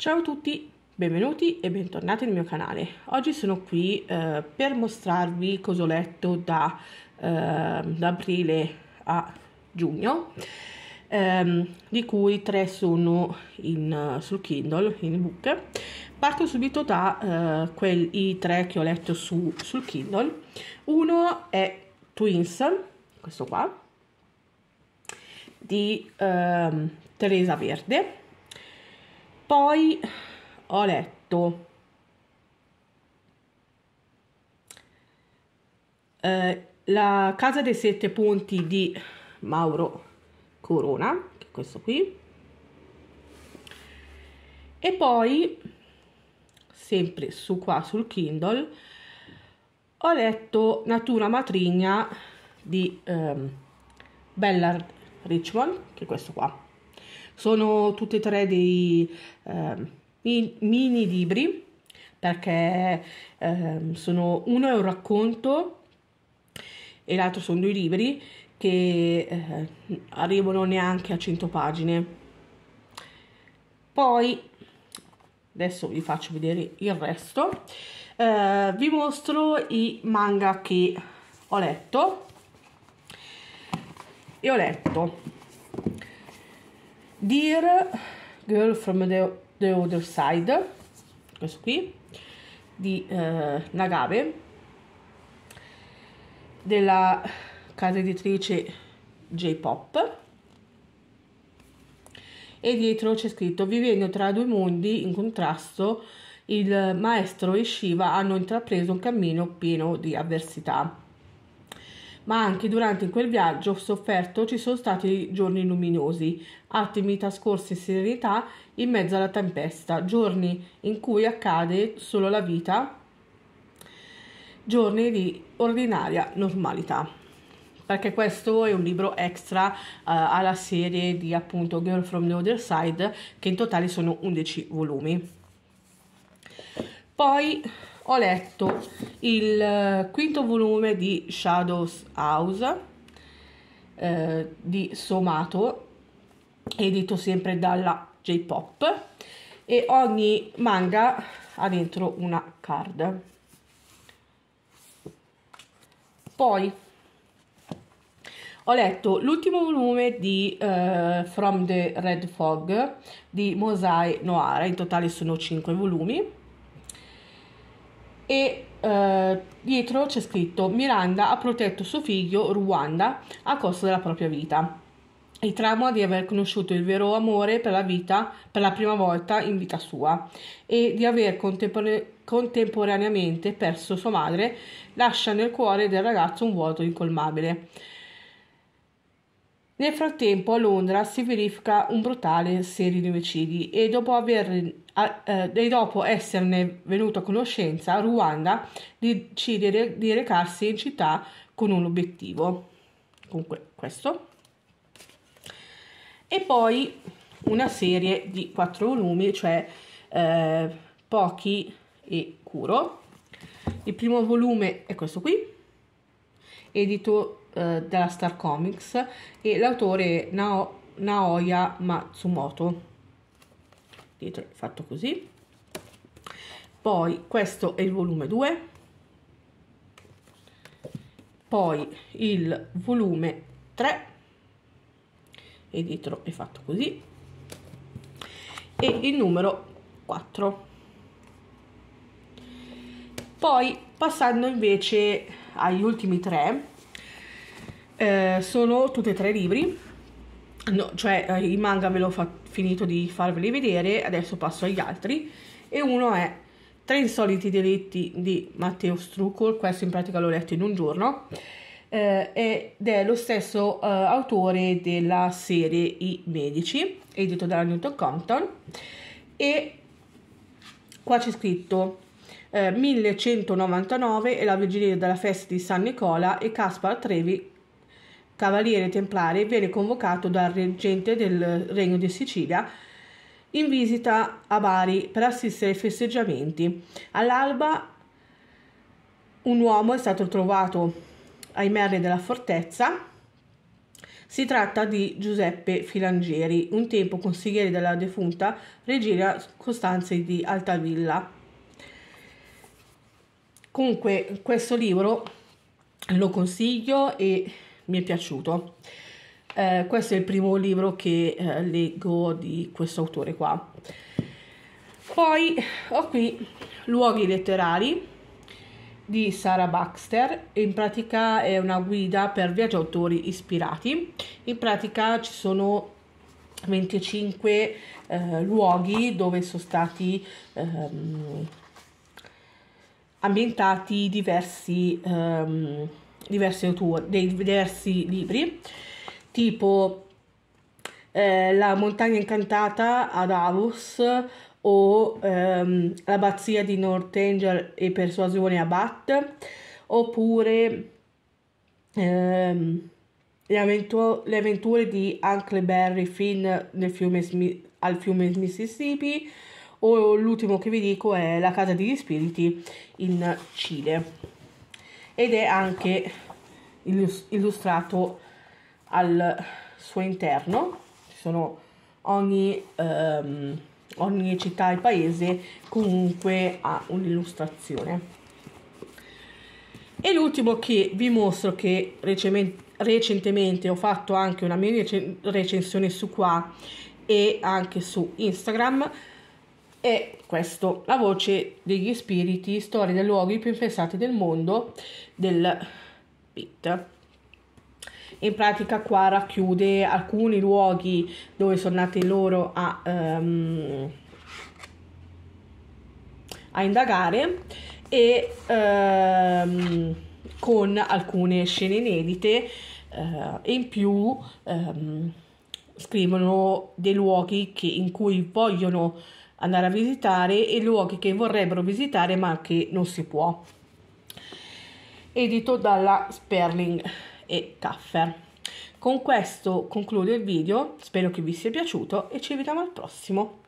Ciao a tutti, benvenuti e bentornati nel mio canale. Oggi sono qui eh, per mostrarvi cosa ho letto da, eh, da aprile a giugno, ehm, di cui tre sono in, sul Kindle, in ebook. Parto subito da eh, quei tre che ho letto su, sul Kindle. Uno è Twins, questo qua, di ehm, Teresa Verde poi ho letto eh, la casa dei sette punti di Mauro Corona che è questo qui e poi sempre su qua sul Kindle ho letto Natura matrigna di ehm, Bellard Richmond che è questo qua sono tutti e tre dei eh, mini libri perché eh, sono, uno è un racconto e l'altro sono due libri che eh, arrivano neanche a 100 pagine. Poi adesso vi faccio vedere il resto. Eh, vi mostro i manga che ho letto e ho letto Dear Girl from the, the Other Side, questo qui, di eh, Nagabe, della casa editrice J-Pop. E dietro c'è scritto: Vivendo tra due mondi in contrasto, il maestro e Shiva hanno intrapreso un cammino pieno di avversità ma anche durante quel viaggio sofferto ci sono stati giorni luminosi, attimi trascorsi in serenità in mezzo alla tempesta, giorni in cui accade solo la vita, giorni di ordinaria normalità. Perché questo è un libro extra uh, alla serie di appunto Girl from the Other Side, che in totale sono 11 volumi. Poi ho letto il eh, quinto volume di Shadows House eh, di Somato, edito sempre dalla J-Pop e ogni manga ha dentro una card. Poi ho letto l'ultimo volume di uh, From the Red Fog di Mosai Noara, in totale sono 5 volumi e eh, dietro c'è scritto Miranda ha protetto suo figlio Ruanda a costo della propria vita Il trauma di aver conosciuto il vero amore per la vita per la prima volta in vita sua e di aver contempor- contemporaneamente perso sua madre lascia nel cuore del ragazzo un vuoto incolmabile. Nel frattempo a Londra si verifica un brutale serie di omicidi e dopo, aver, eh, dopo esserne venuto a conoscenza, Ruanda decide di recarsi in città con un obiettivo. Comunque questo. E poi una serie di quattro volumi, cioè eh, Pochi e Curo. Il primo volume è questo qui, edito eh, dalla Star Comics, e l'autore Nao- Naoya Matsumoto. Dietro è fatto così. Poi questo è il volume 2. Poi il volume 3. E dietro è fatto così. E il numero 4. Poi Passando invece agli ultimi tre, eh, sono tutti e tre libri, no, cioè eh, il manga ve l'ho finito di farveli vedere, adesso passo agli altri, e uno è Tre insoliti delitti di Matteo Strucol, questo in pratica l'ho letto in un giorno, eh, ed è lo stesso eh, autore della serie I Medici, edito dalla Newton Compton, e qua c'è scritto eh, 1199 è la vigilia della festa di San Nicola e Caspar Trevi, cavaliere templare, viene convocato dal reggente del Regno di Sicilia in visita a Bari per assistere ai festeggiamenti. All'alba un uomo è stato trovato ai merri della fortezza. Si tratta di Giuseppe Filangieri, un tempo consigliere della defunta Regina Costanzi di Altavilla. Comunque questo libro lo consiglio e mi è piaciuto. Eh, questo è il primo libro che eh, leggo di questo autore qua. Poi ho qui Luoghi letterari di Sarah Baxter, in pratica è una guida per viaggiatori ispirati. In pratica ci sono 25 eh, luoghi dove sono stati ehm, ambientati diversi, um, diversi autori, dei diversi libri, tipo eh, La montagna incantata ad Avus o ehm, L'abbazia di Northanger e persuasione a Bat, oppure ehm, le, avventu- le, avventure di Uncle Barry Finn fiume, al fiume Mississippi, o l'ultimo che vi dico è La casa degli spiriti in Cile ed è anche illustrato al suo interno ci sono ogni, ehm, ogni città e paese comunque ha un'illustrazione e l'ultimo che vi mostro che recentemente ho fatto anche una mia recensione su qua e anche su Instagram e questo, la voce degli spiriti, storie dei luoghi più infestati del mondo del Pit. In pratica qua racchiude alcuni luoghi dove sono nati loro a, um, a indagare e um, con alcune scene inedite uh, in più um, scrivono dei luoghi che, in cui vogliono andare a visitare e luoghi che vorrebbero visitare ma che non si può. Edito dalla Sperling e Kaffer. Con questo concludo il video, spero che vi sia piaciuto e ci vediamo al prossimo.